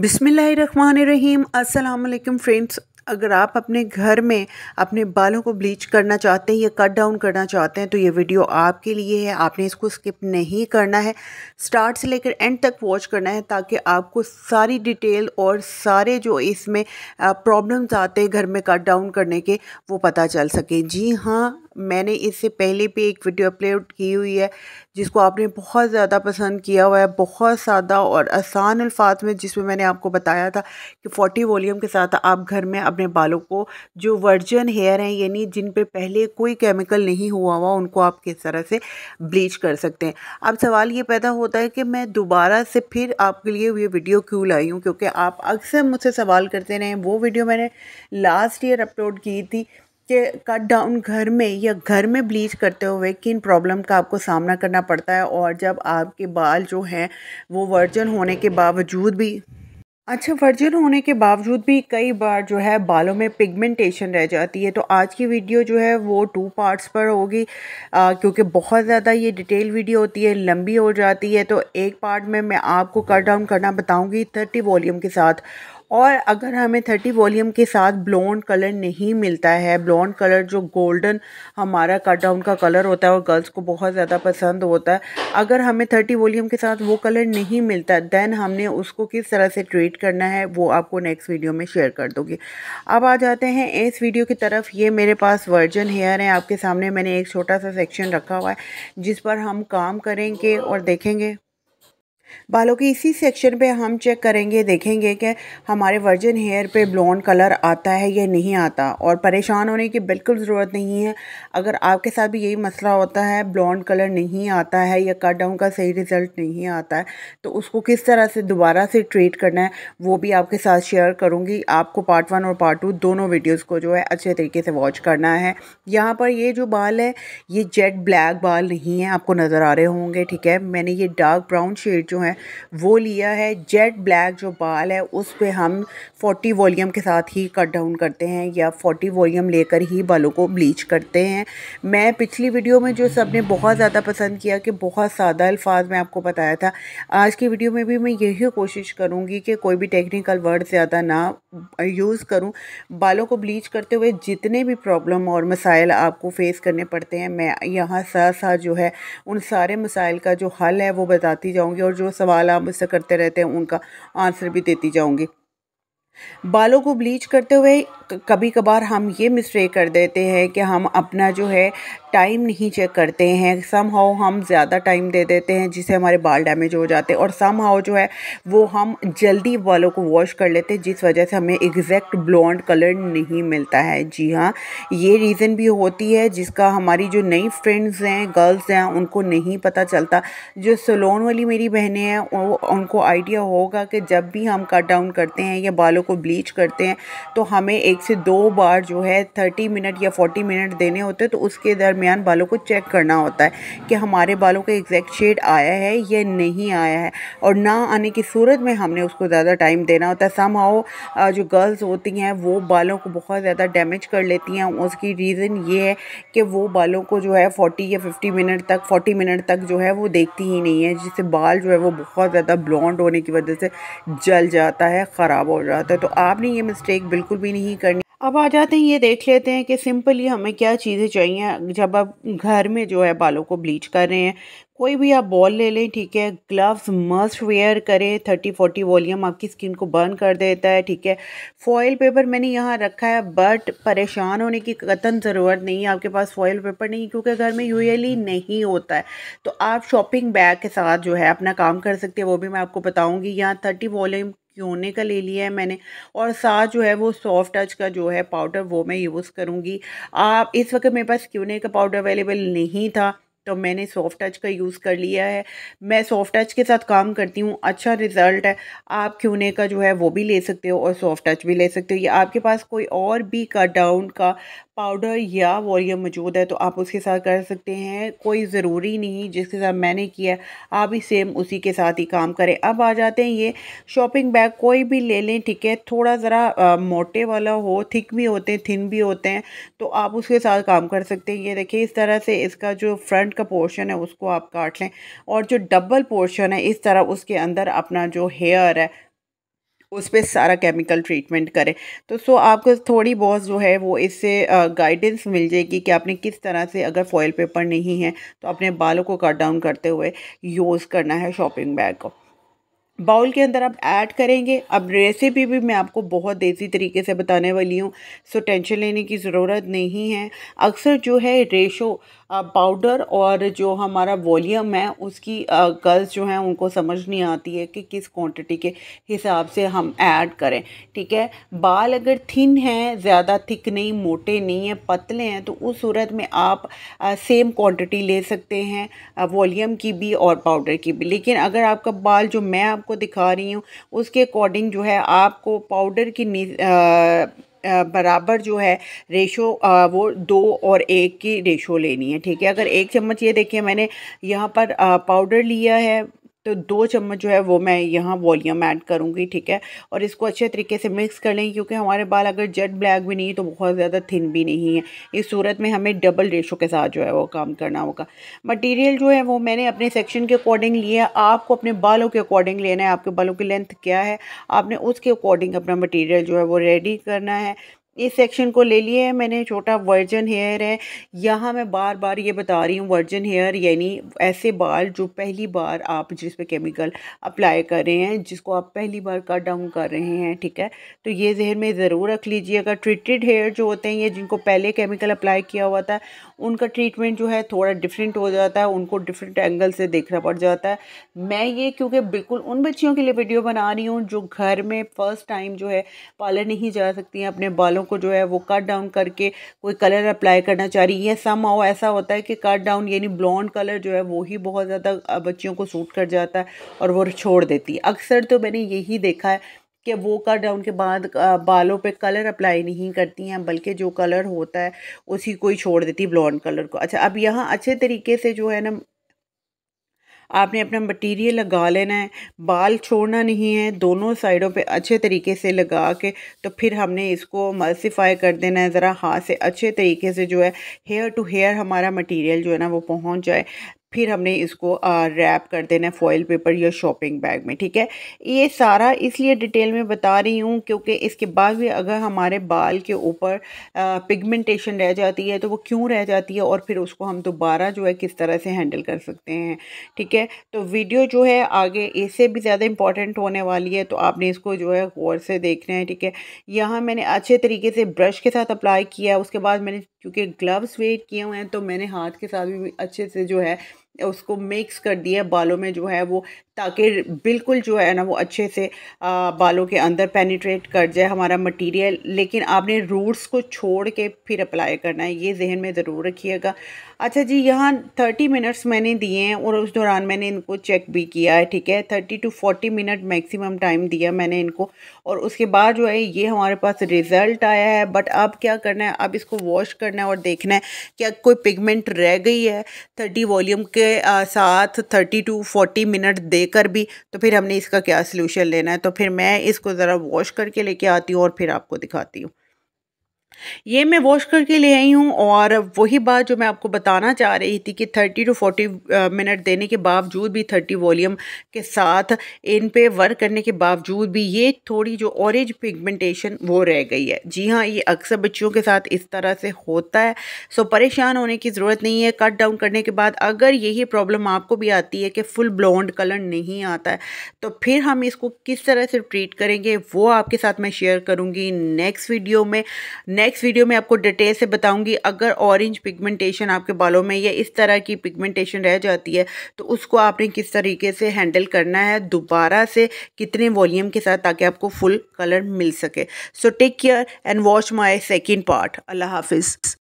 बिसमीम अस्सलाम फ्रेंड्स अगर आप अपने घर में अपने बालों को ब्लीच करना चाहते हैं या कट डाउन करना चाहते हैं तो ये वीडियो आपके लिए है आपने इसको स्किप नहीं करना है स्टार्ट से लेकर एंड तक वॉच करना है ताकि आपको सारी डिटेल और सारे जो इसमें प्रॉब्लम्स आते हैं घर में कट डाउन करने के वो पता चल सके जी हाँ मैंने इससे पहले भी एक वीडियो अपलोड की हुई है जिसको आपने बहुत ज़्यादा पसंद किया हुआ है बहुत सादा और आसान अल्फाज में जिसमें मैंने आपको बताया था कि फोर्टी वॉलीम के साथ आप घर में अपने बालों को जो वर्जन हेयर हैं यानी जिन पे पहले कोई केमिकल नहीं हुआ हुआ उनको आप किस तरह से ब्लीच कर सकते हैं अब सवाल ये पैदा होता है कि मैं दोबारा से फिर आपके लिए ये वीडियो क्यों लाई हूँ क्योंकि आप अक्सर मुझसे सवाल करते रहे वो वीडियो मैंने लास्ट ईयर अपलोड की थी के कट डाउन घर में या घर में ब्लीच करते हुए किन प्रॉब्लम का आपको सामना करना पड़ता है और जब आपके बाल जो हैं वो वर्जन होने के बावजूद भी अच्छा वर्जन होने के बावजूद भी कई बार जो है बालों में पिगमेंटेशन रह जाती है तो आज की वीडियो जो है वो टू पार्ट्स पर होगी क्योंकि बहुत ज़्यादा ये डिटेल वीडियो होती है लंबी हो जाती है तो एक पार्ट में मैं आपको कट डाउन करना बताऊंगी थर्टी वॉल्यूम के साथ और अगर हमें थर्टी वॉल्यूम के साथ ब्लॉन्ड कलर नहीं मिलता है ब्लॉन्ड कलर जो गोल्डन हमारा कट डाउन का कलर होता है और गर्ल्स को बहुत ज़्यादा पसंद होता है अगर हमें थर्टी वॉल्यूम के साथ वो कलर नहीं मिलता देन हमने उसको किस तरह से ट्रीट करना है वो आपको नेक्स्ट वीडियो में शेयर कर दूँगी अब आ जाते हैं इस वीडियो की तरफ ये मेरे पास वर्जन हेयर है आपके सामने मैंने एक छोटा सा सेक्शन रखा हुआ है जिस पर हम काम करेंगे और देखेंगे बालों के इसी सेक्शन पे हम चेक करेंगे देखेंगे कि हमारे वर्जिन हेयर पे ब्लॉन्ड कलर आता है या नहीं आता और परेशान होने की बिल्कुल ज़रूरत नहीं है अगर आपके साथ भी यही मसला होता है ब्लॉन्ड कलर नहीं आता है या कट डाउन का सही रिज़ल्ट नहीं आता है तो उसको किस तरह से दोबारा से ट्रीट करना है वो भी आपके साथ शेयर करूँगी आपको पार्ट वन और पार्ट टू दोनों वीडियोज़ को जो है अच्छे तरीके से वॉच करना है यहाँ पर ये जो बाल है ये जेट ब्लैक बाल नहीं है आपको नज़र आ रहे होंगे ठीक है मैंने ये डार्क ब्राउन शेड जो है वो लिया है जेट ब्लैक जो बाल है उस पर हम 40 वॉल्यूम के साथ ही कट डाउन करते हैं या 40 वॉल्यूम लेकर ही बालों को ब्लीच करते हैं मैं पिछली वीडियो में जो सब ने बहुत ज़्यादा पसंद किया कि बहुत सादा अल्फाज में आपको बताया था आज की वीडियो में भी मैं यही कोशिश करूँगी कि कोई भी टेक्निकल वर्ड ज़्यादा ना यूज़ करूँ बालों को ब्लीच करते हुए जितने भी प्रॉब्लम और मसाइल आपको फेस करने पड़ते हैं मैं यहाँ सा जो है उन सारे मसाइल का जो हल है वो बताती जाऊँगी और जो सवाल आप मुझसे करते रहते हैं उनका आंसर भी देती जाऊँगी बालों को ब्लीच करते हुए कभी कभार हम ये मिस्टेक कर देते हैं कि हम अपना जो है टाइम नहीं चेक करते हैं सम हाउ हम ज़्यादा टाइम दे देते हैं जिससे हमारे बाल डैमेज हो जाते हैं और सम हाउ जो है वो हम जल्दी बालों को वॉश कर लेते हैं जिस वजह से हमें एग्जैक्ट ब्लॉन्ड कलर नहीं मिलता है जी हाँ ये रीज़न भी होती है जिसका हमारी जो नई फ्रेंड्स हैं गर्ल्स हैं उनको नहीं पता चलता जो सलोन वाली मेरी बहनें हैं उनको आइडिया होगा कि जब भी हम कट डाउन करते हैं या बालों को ब्लीच करते हैं तो हमें एक एक से दो बार जो है थर्टी मिनट या फोर्टी मिनट देने होते हैं तो उसके दरमियान बालों को चेक करना होता है कि हमारे बालों का एग्जैक्ट शेड आया है या नहीं आया है और ना आने की सूरत में हमने उसको ज़्यादा टाइम देना होता है सम जो गर्ल्स होती हैं वो बालों को बहुत ज़्यादा डैमेज कर लेती हैं उसकी रीज़न ये है कि वो बालों को जो है फोर्टी या फिफ्टी मिनट तक फोर्टी मिनट तक जो है वो देखती ही नहीं है जिससे बाल जो है वो बहुत ज़्यादा ब्लॉन्ड होने की वजह से जल जाता है ख़राब हो जाता है तो आपने ये मिस्टेक बिल्कुल भी नहीं कर अब आ जाते हैं ये देख लेते हैं कि सिंपली हमें क्या चीज़ें चाहिए जब आप घर में जो है बालों को ब्लीच कर रहे हैं कोई भी आप बॉल ले लें ठीक है ग्लव्स मस्ट वेयर करें थर्टी फोर्टी वॉल्यूम आपकी स्किन को बर्न कर देता है ठीक है फॉयल पेपर मैंने यहाँ रखा है बट परेशान होने की कतन ज़रूरत नहीं है आपके पास फॉयल पेपर नहीं क्योंकि घर में यूएली नहीं होता है तो आप शॉपिंग बैग के साथ जो है अपना काम कर सकते हैं वो भी मैं आपको बताऊँगी यहाँ थर्टी वॉल्यूम क्योने का ले लिया है मैंने और साथ जो है वो सॉफ्ट टच का जो है पाउडर वो मैं यूज़ करूँगी आप इस वक्त मेरे पास क्यूने का पाउडर अवेलेबल नहीं था तो मैंने सॉफ्ट टच का यूज़ कर लिया है मैं सॉफ्ट टच के साथ काम करती हूँ अच्छा रिज़ल्ट है आप क्यूने का जो है वो भी ले सकते हो और सॉफ्ट टच भी ले सकते हो या आपके पास कोई और भी कट डाउन का पाउडर या वॉल्यूम मौजूद है तो आप उसके साथ कर सकते हैं कोई ज़रूरी नहीं जिसके साथ मैंने किया आप ही सेम उसी के साथ ही काम करें अब आ जाते हैं ये शॉपिंग बैग कोई भी ले लें ठीक है थोड़ा ज़रा मोटे वाला हो थिक भी होते हैं थिन भी होते हैं तो आप उसके साथ काम कर सकते हैं ये देखिए इस तरह से इसका जो फ्रंट का पोर्शन है उसको आप काट लें और जो डबल पोर्शन है इस तरह उसके अंदर अपना जो हेयर है उस पर सारा केमिकल ट्रीटमेंट करें तो सो आपको थोड़ी बहुत जो है वो इससे गाइडेंस मिल जाएगी कि आपने किस तरह से अगर फॉयल पेपर नहीं है तो अपने बालों को कट डाउन करते हुए यूज़ करना है शॉपिंग बैग को बाउल के अंदर आप ऐड करेंगे अब रेसिपी भी मैं आपको बहुत देसी तरीके से बताने वाली हूँ सो टेंशन लेने की ज़रूरत नहीं है अक्सर जो है रेशो पाउडर और जो हमारा वॉल्यूम है उसकी गर्ल्स जो हैं उनको समझ नहीं आती है कि किस क्वांटिटी के हिसाब से हम ऐड करें ठीक है बाल अगर थिन हैं ज़्यादा थिक नहीं मोटे नहीं हैं पतले हैं तो उस सूरत में आप आ, सेम क्वांटिटी ले सकते हैं वॉल्यूम की भी और पाउडर की भी लेकिन अगर आपका बाल जो मैं आपको आपको दिखा रही हूँ उसके अकॉर्डिंग जो है आपको पाउडर की बराबर जो है रेशो आ, वो दो और एक की रेशो लेनी है ठीक है अगर एक चम्मच ये देखिए मैंने यहाँ पर पाउडर लिया है तो दो चम्मच जो है वो मैं यहाँ वॉल्यूम ऐड करूँगी ठीक है और इसको अच्छे तरीके से मिक्स कर लें क्योंकि हमारे बाल अगर जेट ब्लैक भी नहीं तो बहुत ज़्यादा थिन भी नहीं है इस सूरत में हमें डबल रेशो के साथ जो है वो काम करना होगा मटेरियल जो है वो मैंने अपने सेक्शन के अकॉर्डिंग लिया आपको अपने बालों के अकॉर्डिंग लेना है आपके बालों की लेंथ क्या है आपने उसके अकॉर्डिंग अपना मटीरियल जो है वो रेडी करना है इस सेक्शन को ले लिए है मैंने छोटा वर्जन हेयर है यहाँ मैं बार बार ये बता रही हूँ वर्जन हेयर यानी ऐसे बाल जो पहली बार आप जिस पे केमिकल अप्लाई कर रहे हैं जिसको आप पहली बार कट डाउन कर रहे हैं ठीक है तो ये जहन में ज़रूर रख लीजिए अगर ट्रीटेड हेयर जो होते हैं ये जिनको पहले केमिकल अप्लाई किया हुआ था उनका ट्रीटमेंट जो है थोड़ा डिफरेंट हो जाता है उनको डिफरेंट एंगल से देखना पड़ जाता है मैं ये क्योंकि बिल्कुल उन बच्चियों के लिए वीडियो बना रही हूँ जो घर में फ़र्स्ट टाइम जो है पार्लर नहीं जा सकती हैं अपने बालों बालों को जो है वो कट डाउन करके कोई कलर अप्लाई करना चाह रही है सम आओ ऐसा होता है कि कट डाउन यानी ब्लॉन्ड कलर जो है वो ही बहुत ज़्यादा बच्चियों को सूट कर जाता है और वो छोड़ देती है अक्सर तो मैंने यही देखा है कि वो कट डाउन के बाद बालों पे कलर अप्लाई नहीं करती हैं बल्कि जो कलर होता है उसी को ही छोड़ देती है ब्लॉन्ड कलर को अच्छा अब यहाँ अच्छे तरीके से जो है ना आपने अपना मटेरियल लगा लेना है बाल छोड़ना नहीं है दोनों साइडों पे अच्छे तरीके से लगा के तो फिर हमने इसको मल्सीफाई कर देना है ज़रा हाथ से अच्छे तरीके से जो है हेयर टू हेयर हमारा मटेरियल जो है ना वो पहुँच जाए फिर हमने इसको रैप कर देना है फॉइल पेपर या शॉपिंग बैग में ठीक है ये सारा इसलिए डिटेल में बता रही हूँ क्योंकि इसके बाद भी अगर हमारे बाल के ऊपर पिगमेंटेशन रह जाती है तो वो क्यों रह जाती है और फिर उसको हम दोबारा जो है किस तरह से हैंडल कर सकते हैं ठीक है तो वीडियो जो है आगे इससे भी ज़्यादा इंपॉर्टेंट होने वाली है तो आपने इसको जो है गौर से देखना है ठीक है यहाँ मैंने अच्छे तरीके से ब्रश के साथ अप्लाई किया उसके बाद मैंने क्योंकि ग्लव्स वेट किए हुए हैं तो मैंने हाथ के साथ भी अच्छे से जो है उसको मिक्स कर दिया बालों में जो है वो ताकि बिल्कुल जो है ना वो अच्छे से बालों के अंदर पेनिट्रेट कर जाए हमारा मटेरियल लेकिन आपने रूट्स को छोड़ के फिर अप्लाई करना है ये जहन में ज़रूर रखिएगा अच्छा जी यहाँ थर्टी मिनट्स मैंने दिए हैं और उस दौरान मैंने इनको चेक भी किया है ठीक है thirty to forty minute maximum time दिया मैंने इनको और उसके बाद जो है ये हमारे पास रिज़ल्ट आया है बट अब क्या करना है अब इसको वॉश करना है और देखना है क्या कोई पिगमेंट रह गई है थर्टी वॉल्यूम के साथ थर्टी टू फोर्टी मिनट देख लेकर भी तो फिर हमने इसका क्या सोल्यूशन लेना है तो फिर मैं इसको ज़रा वॉश करके लेके आती हूँ और फिर आपको दिखाती हूँ ये मैं वॉश करके ले आई हूँ और वही बात जो मैं आपको बताना चाह रही थी कि 30 टू 40 मिनट देने के बावजूद भी 30 वॉल्यूम के साथ इन पे वर्क करने के बावजूद भी ये थोड़ी जो ऑरेंज पिगमेंटेशन वो रह गई है जी हाँ ये अक्सर बच्चियों के साथ इस तरह से होता है सो परेशान होने की ज़रूरत नहीं है कट डाउन करने के बाद अगर यही प्रॉब्लम आपको भी आती है कि फुल ब्लॉन्ड कलर नहीं आता है तो फिर हम इसको किस तरह से ट्रीट करेंगे वो आपके साथ मैं शेयर करूँगी नेक्स्ट वीडियो में नेक्स्ट नेक्स्ट वीडियो में आपको डिटेल से बताऊंगी अगर ऑरेंज पिगमेंटेशन आपके बालों में या इस तरह की पिगमेंटेशन रह जाती है तो उसको आपने किस तरीके से हैंडल करना है दोबारा से कितने वॉल्यूम के साथ ताकि आपको फुल कलर मिल सके so take care and watch my second part अल्लाह हाफिज़